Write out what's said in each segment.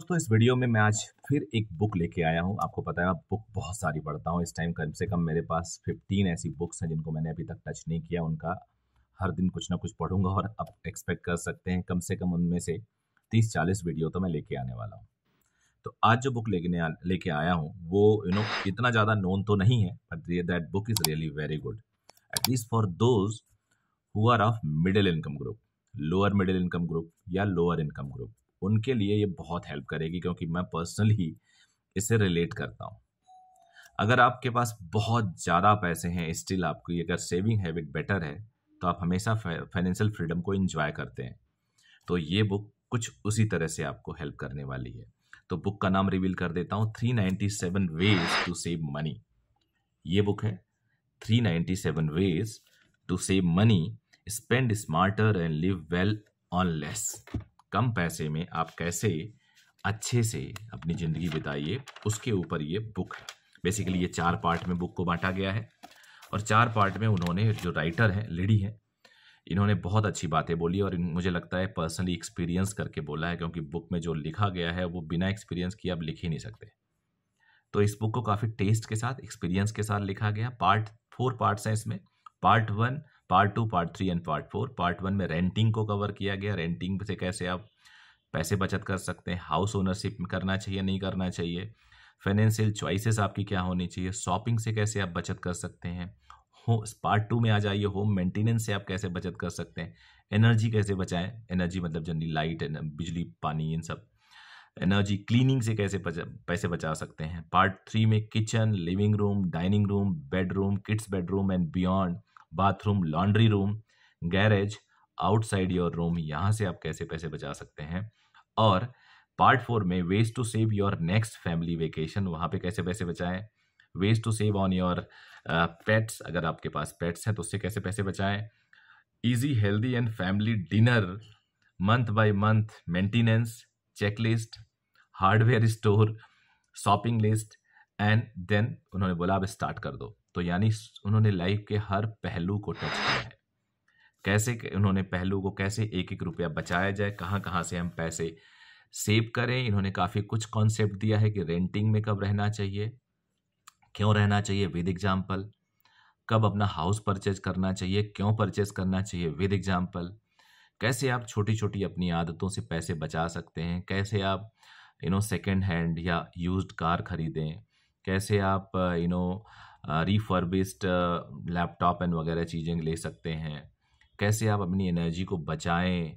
दोस्तों इस वीडियो में मैं आज फिर एक बुक लेके आया हूँ आपको पता है मैं बुक बहुत सारी पढ़ता हूँ इस टाइम कम से कम मेरे पास 15 ऐसी बुक्स हैं जिनको मैंने अभी तक टच नहीं किया उनका हर दिन कुछ ना कुछ पढ़ूंगा और आप एक्सपेक्ट कर सकते हैं कम से कम उनमें से 30-40 वीडियो तो मैं लेके आने वाला हूँ तो आज जो बुक लेने लेके आया हूँ वो यू नो इतना ज़्यादा नोन तो नहीं है but that book is really very good at least for those who are of middle income group lower middle income group या लोअर इनकम ग्रुप उनके लिए ये बहुत हेल्प करेगी क्योंकि मैं पर्सनली इसे रिलेट करता हूँ अगर आपके पास बहुत ज़्यादा पैसे हैं स्टिल आपकी अगर सेविंग हैबिट बेटर है तो आप हमेशा फाइनेंशियल फ्रीडम को इन्जॉय करते हैं तो ये बुक कुछ उसी तरह से आपको हेल्प करने वाली है तो बुक का नाम रिवील कर देता हूँ three ninety seven ways to save money ये बुक है three ninety seven ways to save money spend smarter and live well on less कम पैसे में आप कैसे अच्छे से अपनी ज़िंदगी बिताइए उसके ऊपर ये बुक है बेसिकली ये चार पार्ट में बुक को बांटा गया है और चार पार्ट में उन्होंने जो राइटर हैं लेडी हैं इन्होंने बहुत अच्छी बातें बोली और मुझे लगता है पर्सनली एक्सपीरियंस करके बोला है क्योंकि बुक में जो लिखा गया है वो बिना एक्सपीरियंस किए आप लिख ही नहीं सकते तो इस बुक को काफ़ी टेस्ट के साथ एक्सपीरियंस के साथ लिखा गया पार्ट फोर पार्ट्स हैं इसमें part one part two part three and part four part one में रेंटिंग को कवर किया गया रेंटिंग से कैसे आप पैसे बचत कर सकते हैं हाउस ओनरशिप करना चाहिए नहीं करना चाहिए फाइनेंशियल चॉइसेस आपकी क्या होनी चाहिए शॉपिंग से कैसे आप बचत कर सकते हैं हो पार्ट टू में आ जाइए होम मेंटेनेंस से आप कैसे बचत कर सकते हैं एनर्जी कैसे बचाएं एनर्जी मतलब जनरली लाइट बिजली पानी इन सब एनर्जी क्लीनिंग से कैसे बचा, पैसे बचा सकते हैं पार्ट थ्री में kitchen living room dining room bedroom kids bedroom and beyond bathroom laundry room garage outside your room यहाँ से आप कैसे पैसे बचा सकते हैं और पार्ट फोर में ways to save your next family vacation वहाँ पे कैसे पैसे बचाएं ways to save on your pets अगर आपके पास पेट्स हैं तो उससे कैसे पैसे बचाएं easy healthy and family dinner month by month maintenance checklist hardware store shopping list and then उन्होंने बोला अब स्टार्ट कर दो तो यानी उन्होंने लाइफ के हर पहलू को टच किया है कैसे उन्होंने पहलू को कैसे एक एक रुपया बचाया जाए कहाँ कहाँ से हम पैसे सेव करें इन्होंने काफ़ी कुछ कॉन्सेप्ट दिया है कि रेंटिंग में कब रहना चाहिए क्यों रहना चाहिए विद एग्जाम्पल कब अपना हाउस परचेज करना चाहिए क्यों परचेज करना चाहिए विद एग्जाम्पल कैसे आप छोटी छोटी अपनी आदतों से पैसे बचा सकते हैं कैसे आप यू नो सेकेंड हैंड या यूज्ड कार खरीदें कैसे आप you know refurbished laptop and वगैरह चीज़ें ले सकते हैं कैसे आप अपनी एनर्जी को बचाएं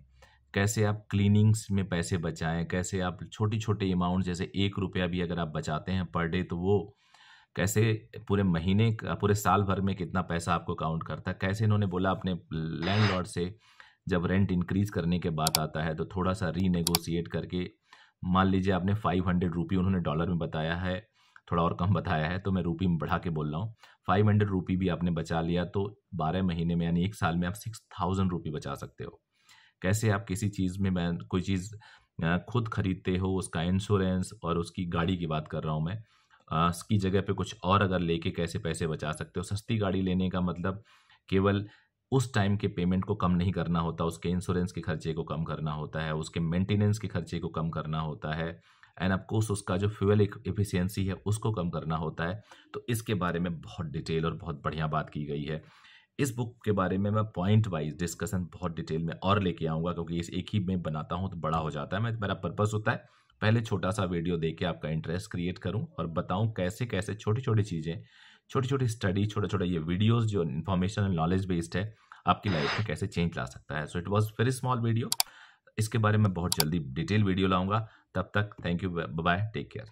कैसे आप क्लीनिंग्स में पैसे बचाएं कैसे आप छोटे छोटे अमाउंट जैसे एक रुपया भी अगर आप बचाते हैं पर डे तो वो कैसे पूरे महीने पूरे साल भर में कितना पैसा आपको काउंट करता है कैसे इन्होंने बोला अपने लैंड से जब रेंट इंक्रीज करने के बाद आता है तो थोड़ा सा रीनेगोशिएट करके मान लीजिए आपने फाइव हंड्रेड रुपये उन्होंने डॉलर में बताया है थोड़ा और कम बताया है तो मैं रूपी में बढ़ा के बोल रहा हूँ फाइव हंड्रेड रुपी भी आपने बचा लिया तो बारह महीने में यानी एक साल में आप सिक्स थाउजेंड रुपी बचा सकते हो कैसे आप किसी चीज़ में मैं कोई चीज़ खुद खरीदते हो उसका इंश्योरेंस और उसकी गाड़ी की बात कर रहा हूँ मैं उसकी जगह पे कुछ और अगर लेके कैसे पैसे बचा सकते हो सस्ती गाड़ी लेने का मतलब केवल उस टाइम के पेमेंट को कम नहीं करना होता उसके इंश्योरेंस के खर्चे को कम करना होता है उसके मेंटेनेंस के खर्चे को कम करना होता है एंड कोर्स उसका जो फ्यूल एफिशिएंसी e- है उसको कम करना होता है तो इसके बारे में बहुत डिटेल और बहुत बढ़िया बात की गई है इस बुक के बारे में मैं पॉइंट वाइज डिस्कशन बहुत डिटेल में और लेके आऊँगा क्योंकि इस एक ही में बनाता हूँ तो बड़ा हो जाता है मैं मेरा पर्पज़ होता है पहले छोटा सा वीडियो दे के आपका इंटरेस्ट क्रिएट करूँ और बताऊँ कैसे कैसे छोटी छोटी चीज़ें छोटी छोटी स्टडी छोटे छोटे ये वीडियोज़ जो इन्फॉर्मेशन एंड नॉलेज बेस्ड है आपकी लाइफ में कैसे चेंज ला सकता है so it was very small video इसके बारे में बहुत जल्दी डिटेल वीडियो लाऊंगा तब तक thank you bye take care